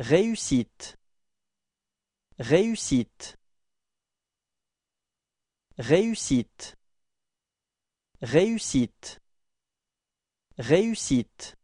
Réussite réussite réussite réussite réussite